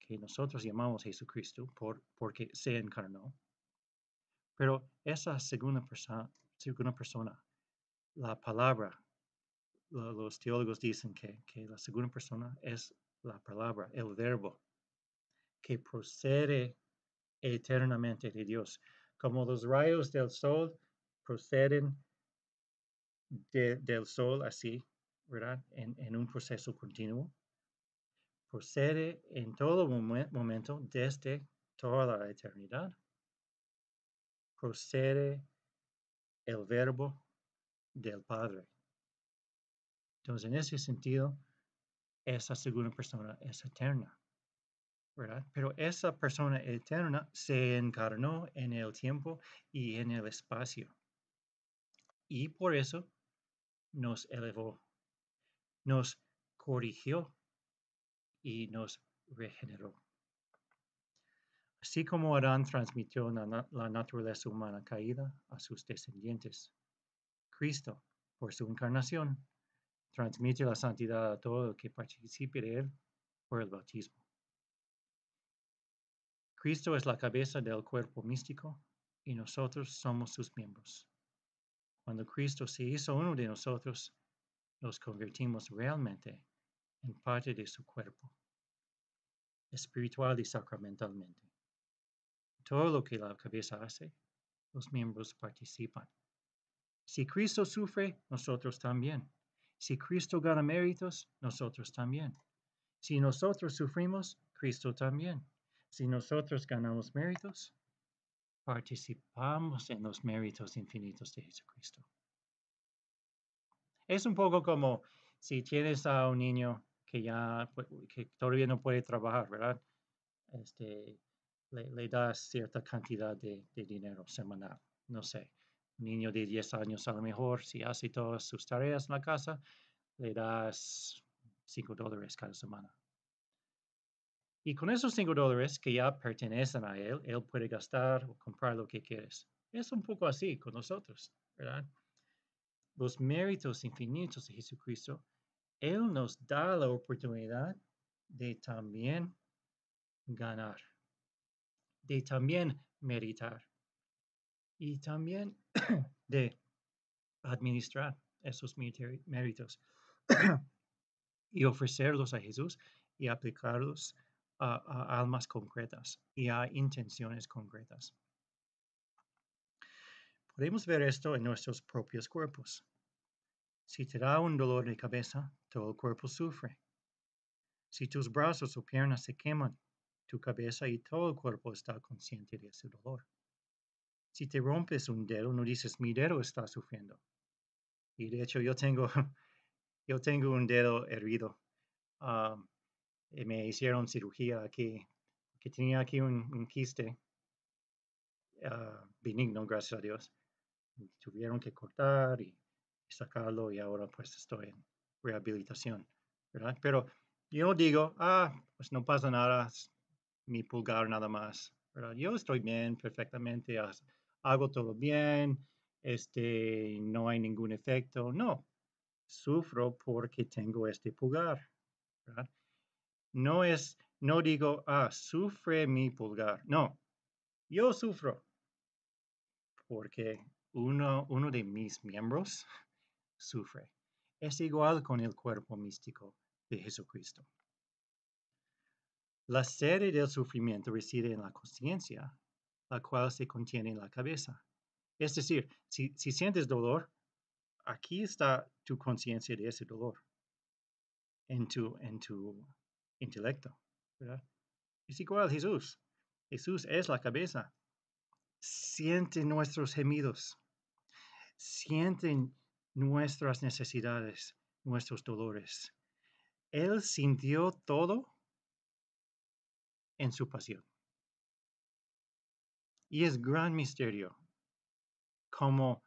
que nosotros llamamos Jesucristo por, porque se encarnó, pero esa segunda, persona, segunda persona, la palabra, los teólogos dicen que, que la segunda persona es la palabra, el verbo, que procede eternamente de Dios. Como los rayos del sol proceden del sol así, ¿verdad? En, un proceso continuo. Procede en todo momento desde toda la eternidad. Procede el verbo del Padre. Entonces, en ese sentido, esa segunda persona es eterna, ¿verdad? Pero esa persona eterna se encarnó en el tiempo y en el espacio. Y por eso nos elevó, nos corrigió y nos regeneró. Así como Adán transmitió la, la naturaleza humana caída a sus descendientes, Cristo, por su encarnación, transmite la santidad a todo el que participe de él por el bautismo. Cristo es la cabeza del cuerpo místico y nosotros somos sus miembros. Cuando Cristo se hizo uno de nosotros, nos convertimos realmente en parte de su cuerpo, espiritual y sacramentalmente. Todo lo que la cabeza hace, los miembros participan. Si Cristo sufre, nosotros también. Si Cristo gana méritos, nosotros también. Si nosotros sufrimos, Cristo también. Si nosotros ganamos méritos, participamos en los méritos infinitos de Jesucristo. Es un poco como si tienes a un niño que ya que todavía no puede trabajar, ¿verdad? Este, le, das cierta cantidad de dinero semanal, no sé niño de 10 años a lo mejor, si hace todas sus tareas en la casa, le das 5 dólares cada semana. Y con esos 5 dólares que ya pertenecen a él, él puede gastar o comprar lo que quieres. Es un poco así con nosotros, ¿verdad? Los méritos infinitos de Jesucristo, Él nos da la oportunidad de también ganar, de también meditar y también *coughs* de administrar esos méritos *coughs* y ofrecerlos a Jesús y aplicarlos a, almas concretas y a intenciones concretas. Podemos ver esto en nuestros propios cuerpos. Si te da un dolor de cabeza, todo el cuerpo sufre. Si tus brazos o piernas se queman, tu cabeza y todo el cuerpo está consciente de ese dolor. Si te rompes un dedo, no dices mi dedo está sufriendo. Y de hecho yo tengo, *laughs* yo tengo un dedo herido. Ah, eh, me hicieron cirugía aquí, que tenía aquí un, quiste ah, benigno, gracias a Dios. tuvieron que cortar y sacarlo y ahora pues estoy en rehabilitación, Pero yo digo, ah, pues no pasa nada, mi pulgar nada más, Yo estoy bien, perfectamente, hago todo bien, este, no hay ningún efecto. No, sufro porque tengo este pulgar. No es, no digo, ah, sufre mi pulgar. No, yo sufro porque uno, uno de mis miembros *laughs* sufre. Es igual con el cuerpo místico de Jesucristo. La sede del sufrimiento reside en la conciencia la cual se contiene en la cabeza. Es decir, si, sientes dolor, aquí está tu conciencia de ese dolor en tu, en tu intelecto. Es igual Jesús. Jesús es la cabeza. Siente nuestros gemidos. Siente nuestras necesidades, nuestros dolores. Él sintió todo en su pasión. Y es gran misterio cómo,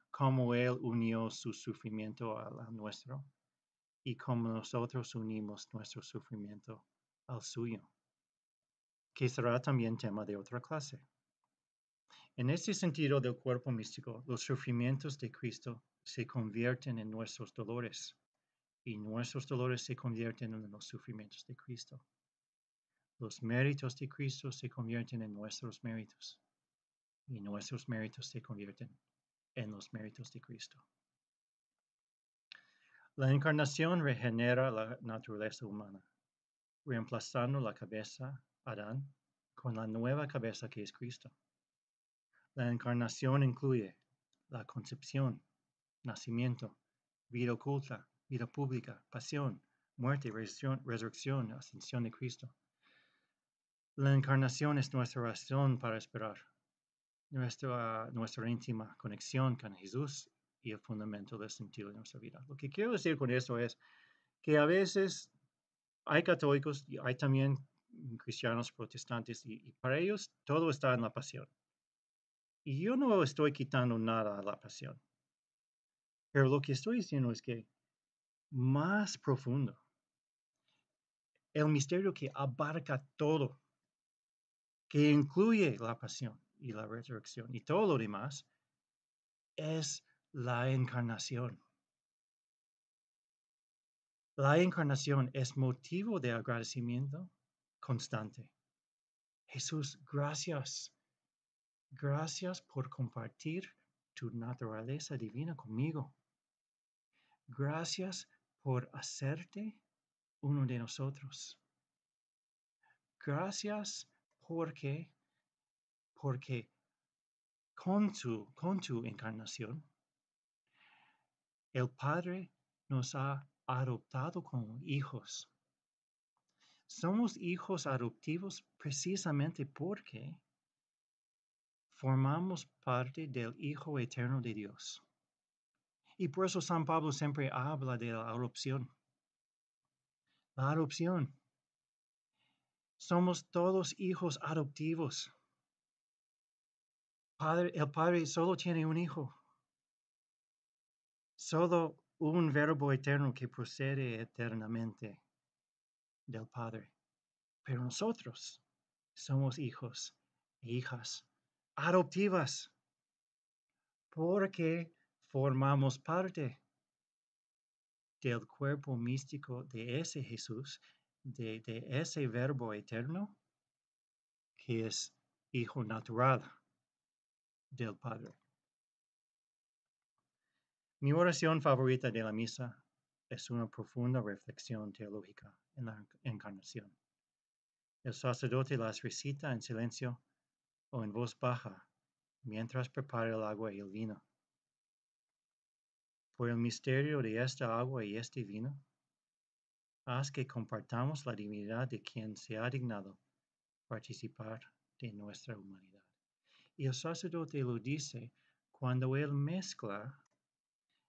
Él unió su sufrimiento al nuestro y cómo nosotros unimos nuestro sufrimiento al suyo, que será también tema de otra clase. En este sentido del cuerpo místico, los sufrimientos de Cristo se convierten en nuestros dolores y nuestros dolores se convierten en los sufrimientos de Cristo. Los méritos de Cristo se convierten en nuestros méritos y nuestros méritos se convierten en los méritos de Cristo. La encarnación regenera la naturaleza humana, reemplazando la cabeza, Adán, con la nueva cabeza que es Cristo. La encarnación incluye la concepción, nacimiento, vida oculta, vida pública, pasión, muerte, resurrección, ascensión de Cristo. La encarnación es nuestra razón para esperar, nuestra, nuestra íntima conexión con Jesús y el fundamento del sentido de nuestra vida. Lo que quiero decir con esto es que a veces hay católicos y hay también cristianos protestantes y, y para ellos todo está en la pasión. Y yo no estoy quitando nada a la pasión. Pero lo que estoy diciendo es que más profundo, el misterio que abarca todo, que incluye la pasión, y la resurrección y todo lo demás es la encarnación. La encarnación es motivo de agradecimiento constante. Jesús, gracias. Gracias por compartir tu naturaleza divina conmigo. Gracias por hacerte uno de nosotros. Gracias porque porque con tu, encarnación, el Padre nos ha adoptado como hijos. Somos hijos adoptivos precisamente porque formamos parte del Hijo Eterno de Dios. Y por eso San Pablo siempre habla de la adopción. La adopción. Somos todos hijos adoptivos el Padre solo tiene un hijo, solo un verbo eterno que procede eternamente del Padre. Pero nosotros somos hijos e hijas adoptivas porque formamos parte del cuerpo místico de ese Jesús, de ese verbo eterno que es hijo natural del Padre. Mi oración favorita de la misa es una profunda reflexión teológica en la encarnación. El sacerdote las recita en silencio o en voz baja mientras prepara el agua y el vino. Por el misterio de esta agua y este vino, haz que compartamos la divinidad de quien se ha dignado participar de nuestra humanidad. Y el sacerdote lo dice cuando él mezcla,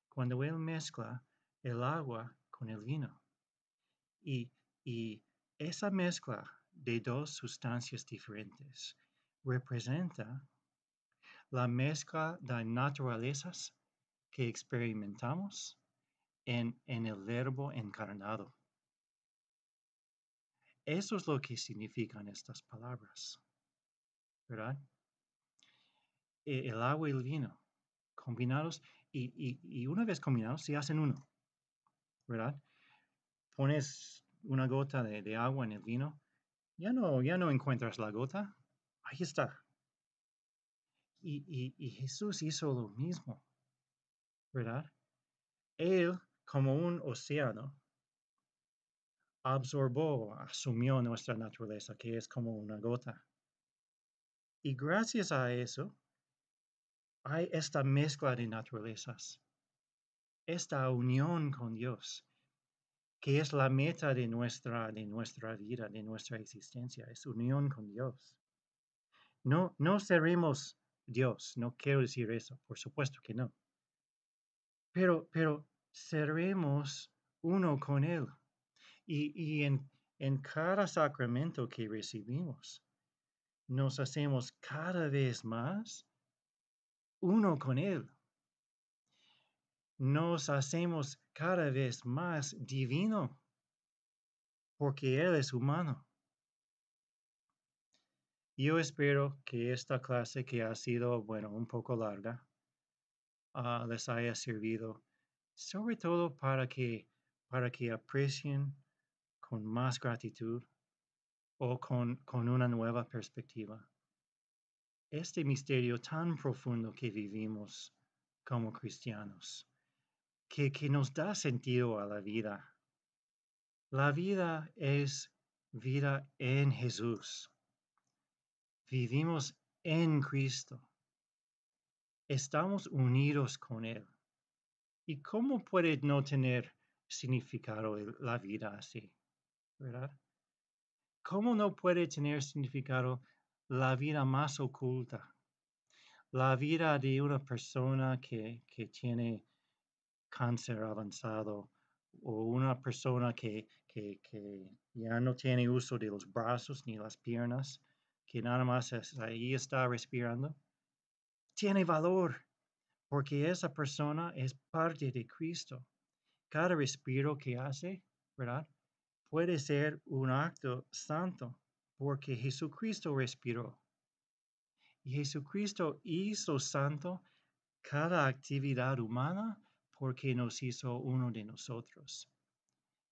cuando él mezcla el agua con el vino. Y, esa mezcla de dos sustancias diferentes representa la mezcla de naturalezas que experimentamos en, en, el verbo encarnado. Eso es lo que significan estas palabras, ¿verdad? Eh, el agua y el vino, combinados, y, una vez combinados se hacen uno, ¿verdad? Pones una gota de, agua en el vino, ya no, ya no encuentras la gota, ahí está. Y, y, Jesús hizo lo mismo, ¿verdad? Él, como un océano, absorbó, asumió nuestra naturaleza, que es como una gota. Y gracias a eso, hay esta mezcla de naturalezas, esta unión con Dios, que es la meta de nuestra, de nuestra vida, de nuestra existencia, es unión con Dios. No, no seremos Dios, no quiero decir eso, por supuesto que no. Pero, pero seremos uno con Él. Y, en, en cada sacramento que recibimos, nos hacemos cada vez más uno con Él. Nos hacemos cada vez más divino porque Él es humano. Yo espero que esta clase que ha sido, bueno, un poco larga, ah, les haya servido, sobre todo para que, para que aprecien con más gratitud o con una nueva perspectiva este misterio tan profundo que vivimos como cristianos, que, nos da sentido a la vida. La vida es vida en Jesús. Vivimos en Cristo. Estamos unidos con Él. ¿Y cómo puede no tener significado la vida así? ¿Verdad? ¿Cómo no puede tener significado la vida más oculta, la vida de una persona que, tiene cáncer avanzado o una persona que, ya no tiene uso de los brazos ni las piernas, que nada más ahí está respirando, tiene valor porque esa persona es parte de Cristo. Cada respiro que hace, ¿verdad? Puede ser un acto santo porque Jesucristo respiró. Y Jesucristo hizo santo cada actividad humana porque nos hizo uno de nosotros.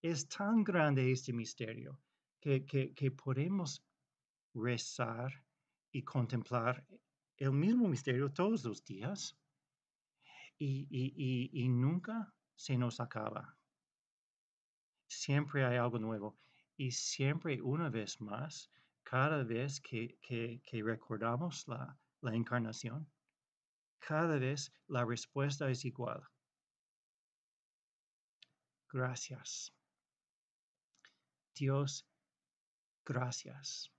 Es tan grande este misterio que, que, que podemos rezar y contemplar el mismo misterio todos los días y, y, y nunca se nos acaba. Siempre hay algo nuevo y siempre una vez más cada vez que, recordamos la encarnación, cada vez la respuesta es igual. Gracias. Dios, gracias.